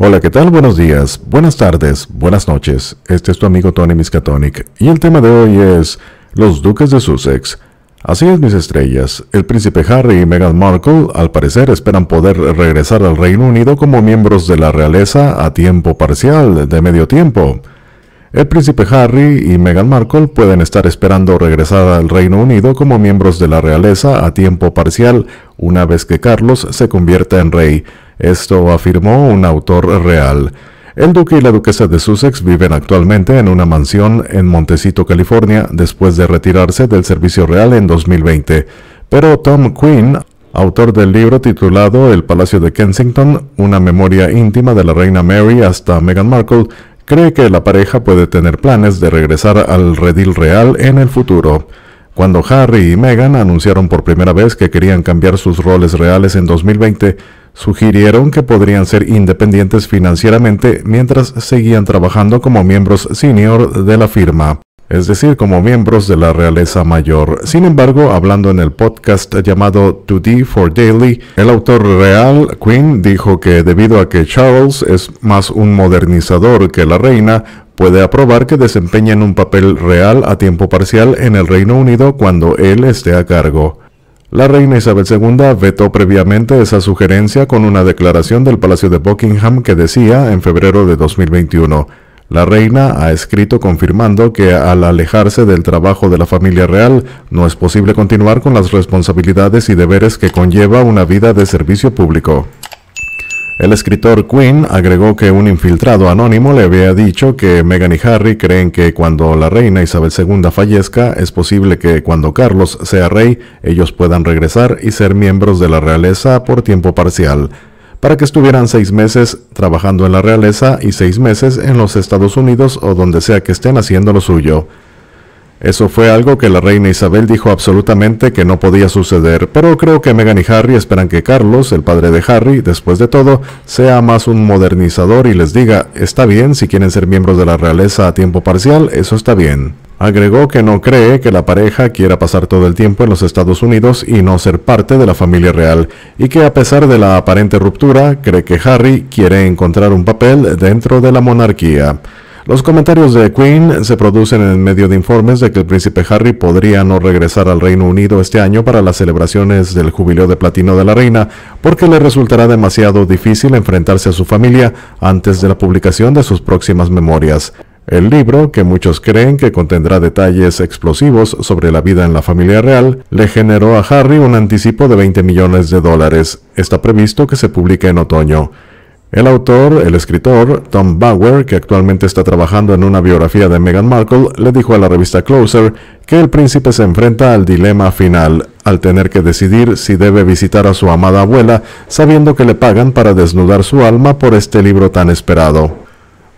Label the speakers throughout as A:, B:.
A: Hola, ¿qué tal? Buenos días, buenas tardes, buenas noches. Este es tu amigo Tony Miskatonic y el tema de hoy es Los Duques de Sussex. Así es, mis estrellas. El príncipe Harry y Meghan Markle, al parecer, esperan poder regresar al Reino Unido como miembros de la realeza a tiempo parcial de medio tiempo. El príncipe Harry y Meghan Markle pueden estar esperando regresar al Reino Unido como miembros de la realeza a tiempo parcial una vez que Carlos se convierta en rey. Esto afirmó un autor real. El duque y la duquesa de Sussex viven actualmente en una mansión en Montecito, California, después de retirarse del servicio real en 2020. Pero Tom Quinn autor del libro titulado El Palacio de Kensington, una memoria íntima de la reina Mary hasta Meghan Markle, cree que la pareja puede tener planes de regresar al redil real en el futuro. Cuando Harry y Meghan anunciaron por primera vez que querían cambiar sus roles reales en 2020, sugirieron que podrían ser independientes financieramente mientras seguían trabajando como miembros senior de la firma es decir, como miembros de la realeza mayor. Sin embargo, hablando en el podcast llamado To D for Daily, el autor real, Quinn, dijo que debido a que Charles es más un modernizador que la reina, puede aprobar que desempeñen un papel real a tiempo parcial en el Reino Unido cuando él esté a cargo. La reina Isabel II vetó previamente esa sugerencia con una declaración del Palacio de Buckingham que decía en febrero de 2021, la reina ha escrito confirmando que al alejarse del trabajo de la familia real no es posible continuar con las responsabilidades y deberes que conlleva una vida de servicio público. El escritor Quinn agregó que un infiltrado anónimo le había dicho que Meghan y Harry creen que cuando la reina Isabel II fallezca es posible que cuando Carlos sea rey ellos puedan regresar y ser miembros de la realeza por tiempo parcial para que estuvieran seis meses trabajando en la realeza y seis meses en los Estados Unidos o donde sea que estén haciendo lo suyo. Eso fue algo que la reina Isabel dijo absolutamente que no podía suceder, pero creo que Meghan y Harry esperan que Carlos, el padre de Harry, después de todo, sea más un modernizador y les diga, está bien, si quieren ser miembros de la realeza a tiempo parcial, eso está bien. Agregó que no cree que la pareja quiera pasar todo el tiempo en los Estados Unidos y no ser parte de la familia real, y que a pesar de la aparente ruptura, cree que Harry quiere encontrar un papel dentro de la monarquía. Los comentarios de Queen se producen en medio de informes de que el príncipe Harry podría no regresar al Reino Unido este año para las celebraciones del jubileo de platino de la reina, porque le resultará demasiado difícil enfrentarse a su familia antes de la publicación de sus próximas memorias. El libro, que muchos creen que contendrá detalles explosivos sobre la vida en la familia real, le generó a Harry un anticipo de 20 millones de dólares. Está previsto que se publique en otoño. El autor, el escritor, Tom Bauer, que actualmente está trabajando en una biografía de Meghan Markle, le dijo a la revista Closer que el príncipe se enfrenta al dilema final, al tener que decidir si debe visitar a su amada abuela, sabiendo que le pagan para desnudar su alma por este libro tan esperado.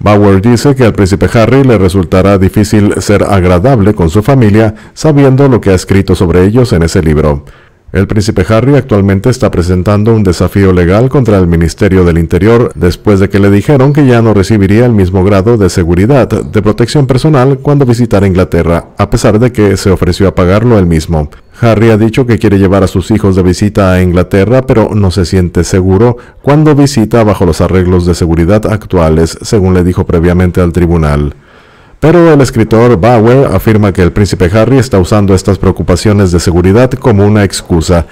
A: Bauer dice que al príncipe Harry le resultará difícil ser agradable con su familia sabiendo lo que ha escrito sobre ellos en ese libro. El príncipe Harry actualmente está presentando un desafío legal contra el Ministerio del Interior después de que le dijeron que ya no recibiría el mismo grado de seguridad de protección personal cuando visitara Inglaterra, a pesar de que se ofreció a pagarlo él mismo. Harry ha dicho que quiere llevar a sus hijos de visita a Inglaterra, pero no se siente seguro cuando visita bajo los arreglos de seguridad actuales, según le dijo previamente al tribunal. Pero el escritor Bauer afirma que el príncipe Harry está usando estas preocupaciones de seguridad como una excusa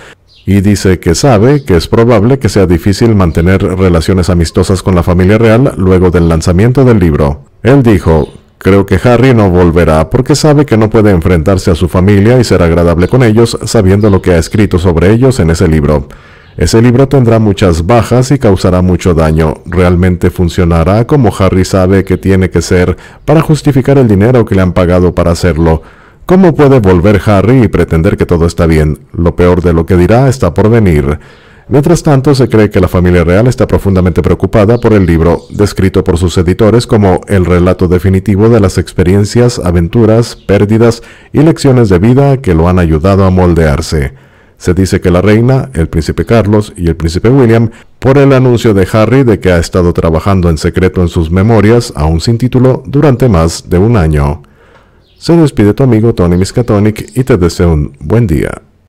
A: y dice que sabe que es probable que sea difícil mantener relaciones amistosas con la familia real luego del lanzamiento del libro. Él dijo, creo que Harry no volverá porque sabe que no puede enfrentarse a su familia y ser agradable con ellos sabiendo lo que ha escrito sobre ellos en ese libro. Ese libro tendrá muchas bajas y causará mucho daño. Realmente funcionará como Harry sabe que tiene que ser para justificar el dinero que le han pagado para hacerlo. ¿Cómo puede volver Harry y pretender que todo está bien? Lo peor de lo que dirá está por venir. Mientras tanto, se cree que la familia real está profundamente preocupada por el libro, descrito por sus editores como el relato definitivo de las experiencias, aventuras, pérdidas y lecciones de vida que lo han ayudado a moldearse. Se dice que la reina, el príncipe Carlos y el príncipe William, por el anuncio de Harry de que ha estado trabajando en secreto en sus memorias, aún sin título, durante más de un año. Se despide tu amigo Tony Miskatonic y te deseo un buen día.